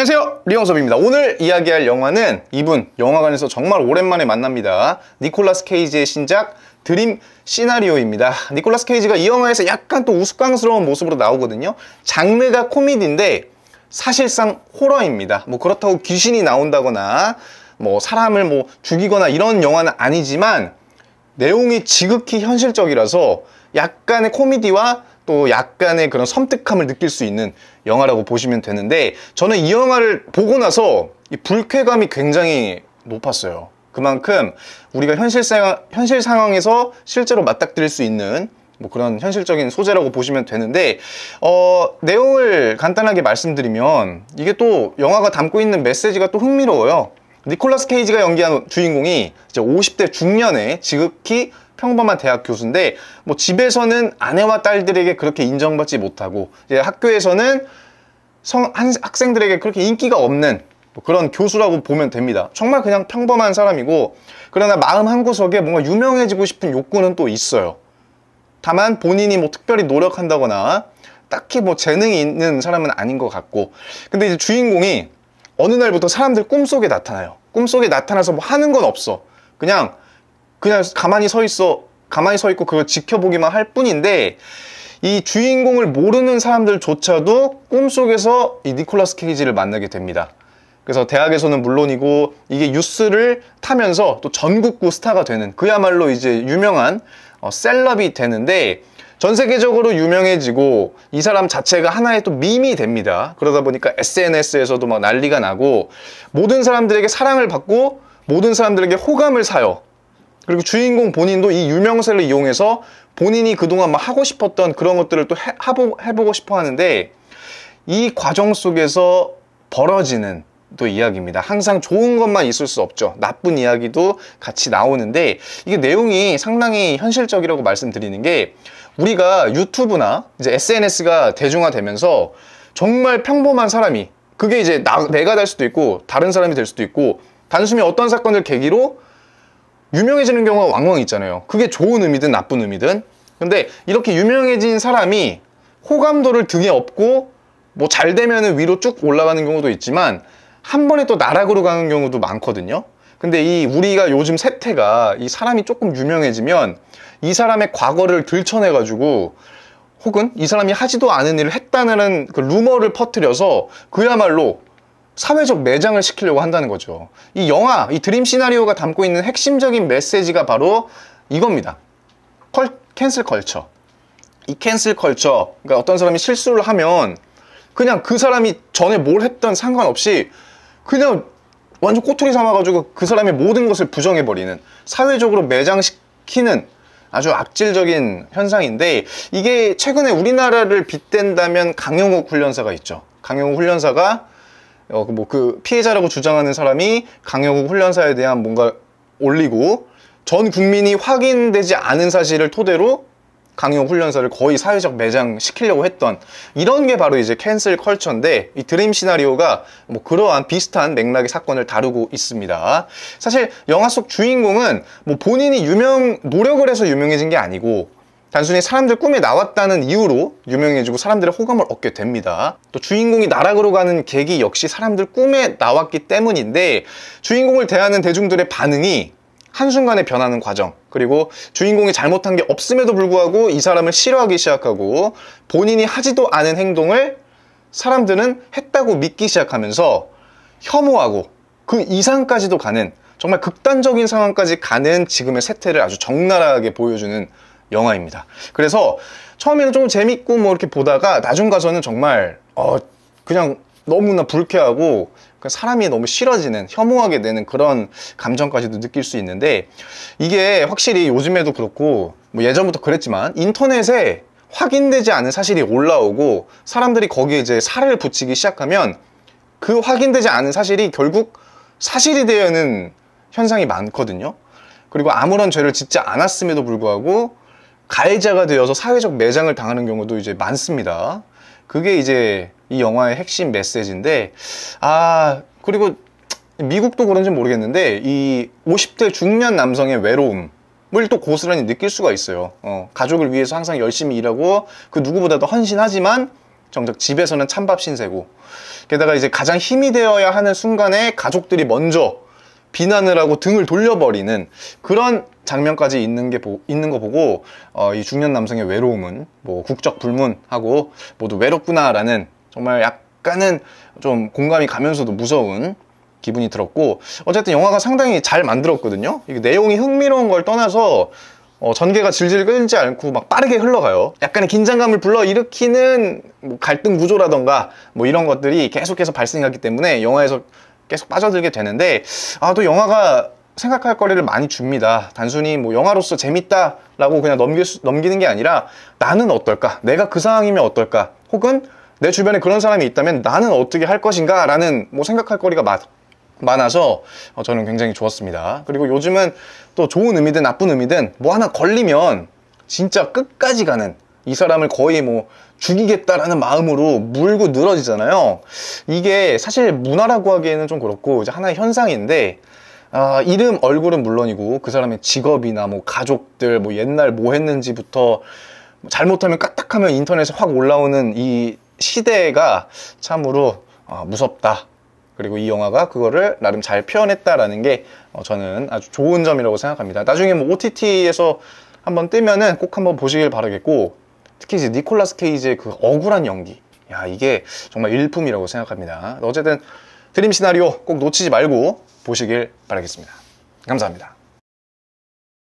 안녕하세요 리영섭입니다 오늘 이야기할 영화는 이분 영화관에서 정말 오랜만에 만납니다 니콜라스 케이지의 신작 드림 시나리오입니다 니콜라스 케이지가 이 영화에서 약간 또 우스꽝스러운 모습으로 나오거든요 장르가 코미디인데 사실상 호러입니다 뭐 그렇다고 귀신이 나온다거나 뭐 사람을 뭐 죽이거나 이런 영화는 아니지만 내용이 지극히 현실적이라서 약간의 코미디와 또 약간의 그런 섬뜩함을 느낄 수 있는 영화라고 보시면 되는데 저는 이 영화를 보고 나서 이 불쾌감이 굉장히 높았어요. 그만큼 우리가 현실, 사, 현실 상황에서 실제로 맞닥뜨릴 수 있는 뭐 그런 현실적인 소재라고 보시면 되는데 어, 내용을 간단하게 말씀드리면 이게 또 영화가 담고 있는 메시지가 또 흥미로워요. 니콜라스 케이지가 연기한 주인공이 이제 50대 중년에 지극히 평범한 대학 교수인데 뭐 집에서는 아내와 딸들에게 그렇게 인정받지 못하고 이제 학교에서는 성, 한, 학생들에게 그렇게 인기가 없는 뭐 그런 교수라고 보면 됩니다. 정말 그냥 평범한 사람이고 그러나 마음 한 구석에 뭔가 유명해지고 싶은 욕구는 또 있어요. 다만 본인이 뭐 특별히 노력한다거나 딱히 뭐 재능이 있는 사람은 아닌 것 같고 근데 이제 주인공이 어느 날부터 사람들 꿈속에 나타나요. 꿈속에 나타나서 뭐 하는 건 없어. 그냥 그냥 가만히 서 있어 가만히 서 있고 그걸 지켜보기만 할 뿐인데 이 주인공을 모르는 사람들조차도 꿈속에서 이 니콜라스 케이지를 만나게 됩니다. 그래서 대학에서는 물론이고 이게 뉴스를 타면서 또 전국구 스타가 되는 그야말로 이제 유명한 어, 셀럽이 되는데 전 세계적으로 유명해지고 이 사람 자체가 하나의 또 밈이 됩니다. 그러다 보니까 SNS에서도 막 난리가 나고 모든 사람들에게 사랑을 받고 모든 사람들에게 호감을 사요. 그리고 주인공 본인도 이 유명세를 이용해서 본인이 그동안 막 하고 싶었던 그런 것들을 또 해, 하보, 해보고 싶어 하는데 이 과정 속에서 벌어지는 또 이야기입니다. 항상 좋은 것만 있을 수 없죠. 나쁜 이야기도 같이 나오는데 이게 내용이 상당히 현실적이라고 말씀드리는 게 우리가 유튜브나 이제 SNS가 대중화되면서 정말 평범한 사람이 그게 이제 나, 내가 될 수도 있고 다른 사람이 될 수도 있고 단순히 어떤 사건을 계기로 유명해지는 경우가 왕왕 있잖아요 그게 좋은 의미든 나쁜 의미든 근데 이렇게 유명해진 사람이 호감도를 등에 업고 뭐 잘 되면 위로 쭉 올라가는 경우도 있지만 한 번에 또 나락으로 가는 경우도 많거든요 근데 이 우리가 요즘 세태가 이 사람이 조금 유명해지면 이 사람의 과거를 들춰내 가지고 혹은 이 사람이 하지도 않은 일을 했다는 그 루머를 퍼뜨려서 그야말로 사회적 매장을 시키려고 한다는 거죠. 이 영화, 이 드림 시나리오가 담고 있는 핵심적인 메시지가 바로 이겁니다. 컬, 캔슬 컬처. 이 캔슬 컬처, 그러니까 어떤 사람이 실수를 하면 그냥 그 사람이 전에 뭘 했던 상관없이 그냥 완전 꼬투리 삼아가지고 그 사람의 모든 것을 부정해버리는 사회적으로 매장시키는 아주 악질적인 현상인데 이게 최근에 우리나라를 빗댄다면 강영욱 훈련사가 있죠. 강영욱 훈련사가 어, 뭐그 뭐 그 피해자라고 주장하는 사람이 강영욱 훈련사에 대한 뭔가 올리고 전 국민이 확인되지 않은 사실을 토대로 강용 영 훈련사를 거의 사회적 매장시키려고 했던 이런 게 바로 이제 캔슬 컬처인데 이 드림 시나리오가 뭐 그러한 비슷한 맥락의 사건을 다루고 있습니다. 사실 영화 속 주인공은 뭐 본인이 유명 노력을 해서 유명해진 게 아니고 단순히 사람들 꿈에 나왔다는 이유로 유명해지고 사람들의 호감을 얻게 됩니다. 또 주인공이 나락으로 가는 계기 역시 사람들 꿈에 나왔기 때문인데 주인공을 대하는 대중들의 반응이 한순간에 변하는 과정 그리고 주인공이 잘못한 게 없음에도 불구하고 이 사람을 싫어하기 시작하고 본인이 하지도 않은 행동을 사람들은 했다고 믿기 시작하면서 혐오하고 그 이상까지도 가는 정말 극단적인 상황까지 가는 지금의 세태를 아주 적나라하게 보여주는 영화입니다. 그래서 처음에는 좀 재밌고 뭐 이렇게 보다가 나중 가서는 정말 어 그냥 너무나 불쾌하고 그러니까 사람이 너무 싫어지는 혐오하게 되는 그런 감정까지도 느낄 수 있는데 이게 확실히 요즘에도 그렇고 뭐 예전부터 그랬지만 인터넷에 확인되지 않은 사실이 올라오고 사람들이 거기에 이제 살을 붙이기 시작하면 그 확인되지 않은 사실이 결국 사실이 되는 현상이 많거든요. 그리고 아무런 죄를 짓지 않았음에도 불구하고 가해자가 되어서 사회적 매장을 당하는 경우도 이제 많습니다. 그게 이제 이 영화의 핵심 메시지인데 아 그리고 미국도 그런지 모르겠는데 이 50대 중년 남성의 외로움 을또 고스란히 느낄 수가 있어요. 어, 가족을 위해서 항상 열심히 일하고 그 누구보다도 헌신하지만 정작 집에서는 찬밥 신세고 게다가 이제 가장 힘이 되어야 하는 순간에 가족들이 먼저 비난을 하고 등을 돌려버리는 그런 장면까지 있는 게 보, 있는 거 보고 어, 이 중년 남성의 외로움은 뭐 국적 불문하고 모두 외롭구나라는 정말 약간은 좀 공감이 가면서도 무서운 기분이 들었고 어쨌든 영화가 상당히 잘 만들었거든요. 이게 내용이 흥미로운 걸 떠나서 어, 전개가 질질 끌지 않고 막 빠르게 흘러가요. 약간의 긴장감을 불러일으키는 뭐 갈등 구조라던가 뭐 이런 것들이 계속해서 발생하기 때문에 영화에서 계속 빠져들게 되는데 아 또 영화가 생각할 거리를 많이 줍니다. 단순히 뭐 영화로서 재밌다라고 그냥 넘길 수, 넘기는 게 아니라 나는 어떨까? 내가 그 상황이면 어떨까? 혹은 내 주변에 그런 사람이 있다면 나는 어떻게 할 것인가? 라는 뭐 생각할 거리가 많, 많아서 어, 저는 굉장히 좋았습니다. 그리고 요즘은 또 좋은 의미든 나쁜 의미든 뭐 하나 걸리면 진짜 끝까지 가는 이 사람을 거의 뭐 죽이겠다라는 마음으로 물고 늘어지잖아요. 이게 사실 문화라고 하기에는 좀 그렇고 이제 하나의 현상인데 아, 이름 얼굴은 물론이고 그 사람의 직업이나 뭐 가족들 뭐 옛날 뭐 했는지부터 잘못하면 까딱하면 인터넷에 확 올라오는 이 시대가 참으로 아, 무섭다. 그리고 이 영화가 그거를 나름 잘 표현했다라는 게 어, 저는 아주 좋은 점이라고 생각합니다. 나중에 뭐 OTT에서 한번 뜨면은 꼭 한번 보시길 바라겠고 특히 이제 니콜라스 케이지의 그 억울한 연기 야 이게 정말 일품이라고 생각합니다 어쨌든 드림 시나리오 꼭 놓치지 말고 보시길 바라겠습니다 감사합니다